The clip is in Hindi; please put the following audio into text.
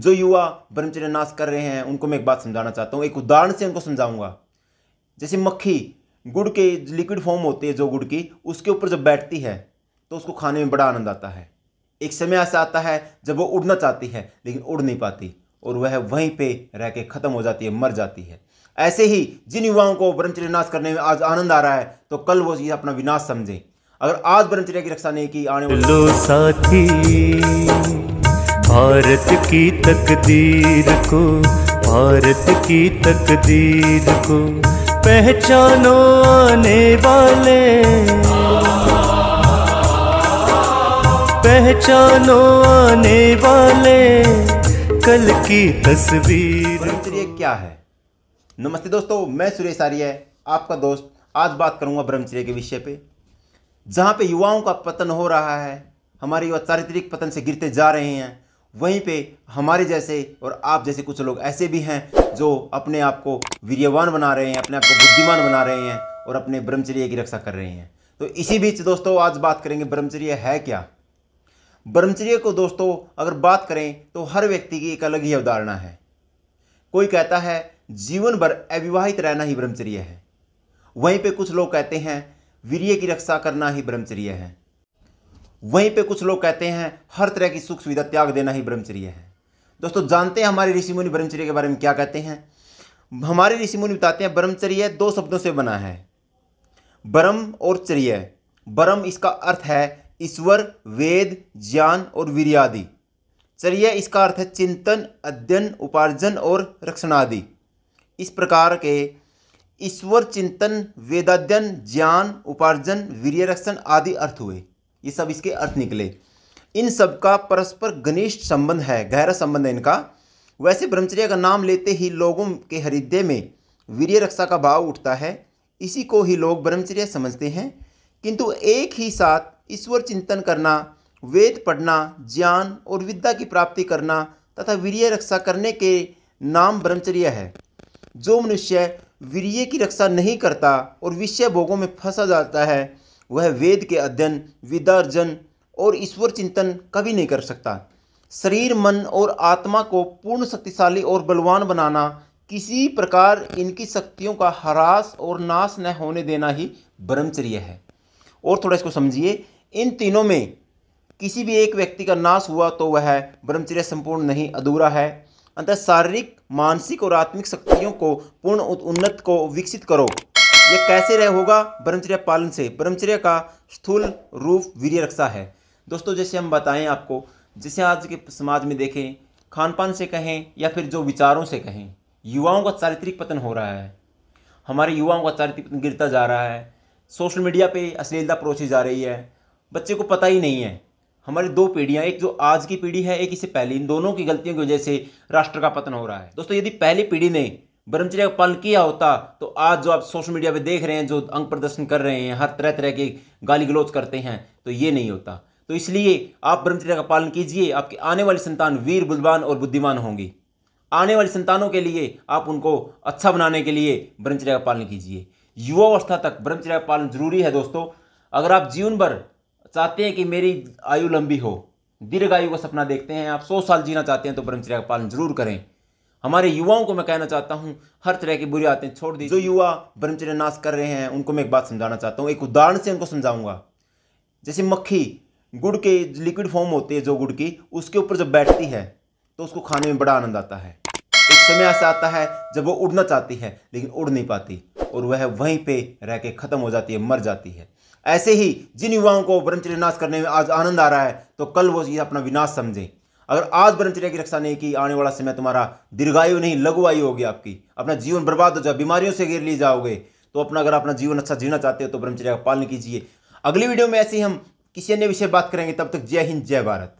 जो युवा ब्रह्मचर्य नाश कर रहे हैं उनको मैं एक बात समझाना चाहता हूँ एक उदाहरण से उनको समझाऊंगा जैसे मक्खी गुड़ के लिक्विड फॉर्म होती है जो गुड़ की उसके ऊपर जब बैठती है तो उसको खाने में बड़ा आनंद आता है एक समय ऐसा आता है जब वो उड़ना चाहती है लेकिन उड़ नहीं पाती और वह वहीं पे रह के ख़त्म हो जाती है मर जाती है ऐसे ही जिन युवाओं को ब्रह्मचर्य नाश करने में आज आनंद आ रहा है तो कल वो ये अपना विनाश समझें अगर आज ब्रह्मचर्य की रक्षा नहीं की आने वाले साथी भारत की तकदीर को भारत की तकदीर को पहचानो आने वाले पहचानो आने वाले कल की तस्वीर ब्रह्मचर्य क्या है नमस्ते दोस्तों मैं सुरेश आर्य आपका दोस्त आज बात करूंगा ब्रह्मचर्य के विषय पे जहाँ पे युवाओं का पतन हो रहा है हमारे युवा चारित्रिक पतन से गिरते जा रहे हैं वहीं पे हमारे जैसे और आप जैसे कुछ लोग ऐसे भी हैं जो अपने आप को वीर्यवान बना रहे हैं अपने आप को बुद्धिमान बना रहे हैं और अपने ब्रह्मचर्य की रक्षा कर रहे हैं तो इसी बीच दोस्तों आज बात करेंगे ब्रह्मचर्य है क्या ब्रह्मचर्य को दोस्तों अगर बात करें तो हर व्यक्ति की एक अलग ही अवधारणा है कोई कहता है जीवन भर अविवाहित रहना ही ब्रह्मचर्य है वहीं पे कुछ लोग कहते हैं वीर्य की रक्षा करना ही ब्रह्मचर्य है वहीं पे कुछ लोग कहते हैं हर तरह की सुख सुविधा त्याग देना ही ब्रह्मचर्य है दोस्तों जानते हैं हमारे ऋषि मुनि ब्रह्मचर्य के बारे में क्या कहते हैं हमारे ऋषि मुनि बताते हैं ब्रह्मचर्य दो शब्दों से बना है ब्रह्म और चर्य ब्रह्म इसका अर्थ है ईश्वर वेद ज्ञान और वीरियादि चर्य इसका अर्थ है चिंतन अध्ययन उपार्जन और रक्षणादि इस प्रकार के ईश्वर चिंतन वेदाध्ययन ज्ञान उपार्जन वीर्य रक्षण आदि अर्थ हुए ये सब इसके अर्थ निकले इन सब का परस्पर घनिष्ठ संबंध है गहरा संबंध है इनका वैसे ब्रह्मचर्य का नाम लेते ही लोगों के हृदय में वीर्य रक्षा का भाव उठता है इसी को ही लोग ब्रह्मचर्य समझते हैं किंतु एक ही साथ ईश्वर चिंतन करना वेद पढ़ना ज्ञान और विद्या की प्राप्ति करना तथा वीर्य रक्षा करने के नाम ब्रह्मचर्य है जो मनुष्य वीर्य की रक्षा नहीं करता और विषय भोगों में फंसा जाता है वह वेद के अध्ययन विदार्जन और ईश्वर चिंतन कभी नहीं कर सकता शरीर मन और आत्मा को पूर्ण शक्तिशाली और बलवान बनाना किसी प्रकार इनकी शक्तियों का हरास और नाश न होने देना ही ब्रह्मचर्य है और थोड़ा इसको समझिए इन तीनों में किसी भी एक व्यक्ति का नाश हुआ तो वह ब्रह्मचर्य संपूर्ण नहीं अधूरा है अंतः शारीरिक मानसिक और आत्मिक शक्तियों को पूर्ण उन्नत को विकसित करो ये कैसे रह होगा ब्रह्मचर्य पालन से ब्रह्मचर्य का स्थूल रूप वीर रक्षा है दोस्तों जैसे हम बताएं आपको जैसे आज के समाज में देखें खान पान से कहें या फिर जो विचारों से कहें युवाओं का चारित्रिक पतन हो रहा है हमारे युवाओं का चारित्रिक पतन गिरता जा रहा है सोशल मीडिया पे अश्लीलता परोसी जा रही है बच्चे को पता ही नहीं है हमारी दो पीढ़ियाँ एक जो आज की पीढ़ी है एक इससे पहली इन दोनों की गलतियों की वजह से राष्ट्र का पतन हो रहा है दोस्तों यदि पहली पीढ़ी ने ब्रह्मचर्य का पालन किया होता तो आज जो आप सोशल मीडिया पे देख रहे हैं जो अंग प्रदर्शन कर रहे हैं हर तरह तरह के गाली गलोच करते हैं तो ये नहीं होता तो इसलिए आप ब्रह्मचर्य का पालन कीजिए आपकी आने वाली संतान वीर बुलवान और बुद्धिमान होंगी आने वाली संतानों के लिए आप उनको अच्छा बनाने के लिए ब्रह्मचर्य का पालन कीजिए युवा अवस्था तक ब्रह्मचर्य का पालन जरूरी है दोस्तों अगर आप जीवन भर चाहते हैं कि मेरी आयु लंबी हो दीर्घ आयु का सपना देखते हैं आप सौ साल जीना चाहते हैं तो ब्रह्मचर्य का पालन जरूर करें हमारे युवाओं को मैं कहना चाहता हूँ हर तरह की बुरी आदतें छोड़ दी जो युवा ब्रह्मचर्य नाश कर रहे हैं उनको मैं एक बात समझाना चाहता हूँ एक उदाहरण से उनको समझाऊंगा जैसे मक्खी गुड़ के लिक्विड फॉर्म होती है जो गुड़ की उसके ऊपर जब बैठती है तो उसको खाने में बड़ा आनंद आता है एक समय ऐसा आता है जब वो उड़ना चाहती है लेकिन उड़ नहीं पाती और वह वहीं पे रह के ख़त्म हो जाती है मर जाती है ऐसे ही जिन युवाओं को ब्रह्मचर्य नाश करने में आज आनंद आ रहा है तो कल वो ये अपना विनाश समझें अगर आज ब्रह्मचर्य की रक्षा नहीं की आने वाला समय तुम्हारा दीर्घायु नहीं लघुआयु होगी आपकी अपना जीवन बर्बाद हो जाए बीमारियों से घेर लिए जाओगे तो अपना अगर अपना जीवन अच्छा जीना चाहते हो तो ब्रह्मचर्य का पालन कीजिए अगली वीडियो में ऐसे ही हम किसी अन्य विषय बात करेंगे तब तक जय हिंद जय भारत